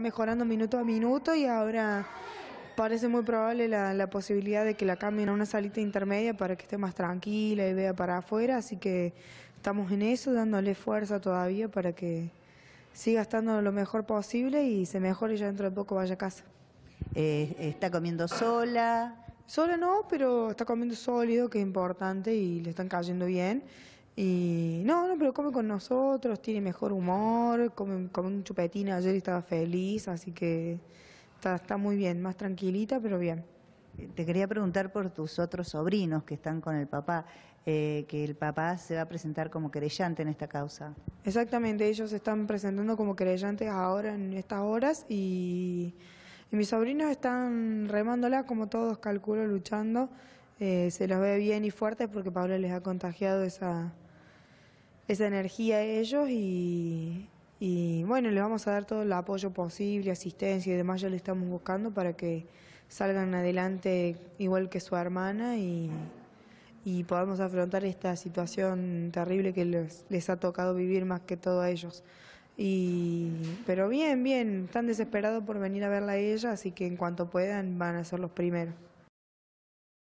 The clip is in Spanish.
mejorando minuto a minuto y ahora parece muy probable la, posibilidad de que la cambien a una salita intermedia para que esté más tranquila y vea para afuera, así que estamos en eso, dándole fuerza todavía para que siga estando lo mejor posible y se mejore ya dentro de poco vaya a casa. Eh, ¿Está comiendo sola? Sola no, pero está comiendo sólido, que es importante y le están cayendo bien. Y no, no come con nosotros, tiene mejor humor, come, un chupetín, ayer estaba feliz, así que está, está muy bien, más tranquilita, pero bien. Te quería preguntar por tus otros sobrinos que están con el papá, eh, que el papá se va a presentar como querellante en esta causa. Exactamente, ellos se están presentando como querellantes ahora en estas horas y, mis sobrinos están remándola como todos, calculo, luchando. Eh, se los ve bien y fuertes porque Pablo les ha contagiado esa, esa energía a ellos y, bueno, le vamos a dar todo el apoyo posible, asistencia y demás, ya le estamos buscando para que salgan adelante igual que su hermana y, podamos afrontar esta situación terrible que les, ha tocado vivir más que todo a ellos. Y, pero bien, bien, están desesperados por venir a verla a ella, así que en cuanto puedan van a ser los primeros.